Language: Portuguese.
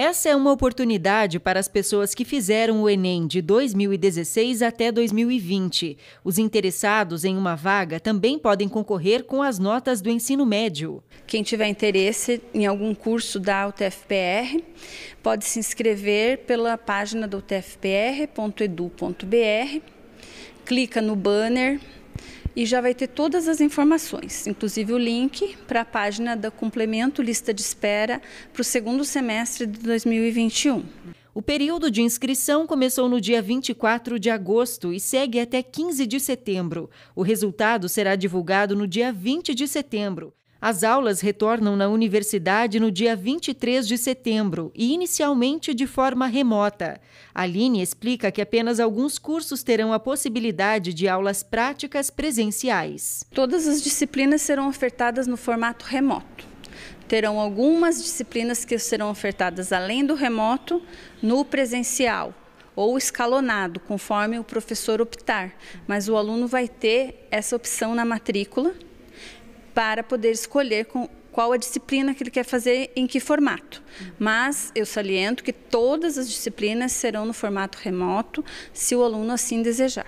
Essa é uma oportunidade para as pessoas que fizeram o Enem de 2016 até 2020. Os interessados em uma vaga também podem concorrer com as notas do ensino médio. Quem tiver interesse em algum curso da UTFPR pode se inscrever pela página do utfpr.edu.br, clica no banner e já vai ter todas as informações, inclusive o link para a página da complemento lista de espera para o segundo semestre de 2021. O período de inscrição começou no dia 24 de agosto e segue até 15 de setembro. O resultado será divulgado no dia 20 de setembro. As aulas retornam na universidade no dia 23 de setembro e inicialmente de forma remota. Aline explica que apenas alguns cursos terão a possibilidade de aulas práticas presenciais. Todas as disciplinas serão ofertadas no formato remoto. Terão algumas disciplinas que serão ofertadas além do remoto no presencial ou escalonado, conforme o professor optar, mas o aluno vai ter essa opção na matrícula para poder escolher com, qual a disciplina que ele quer fazer, em que formato. Mas eu saliento que todas as disciplinas serão no formato remoto, se o aluno assim desejar.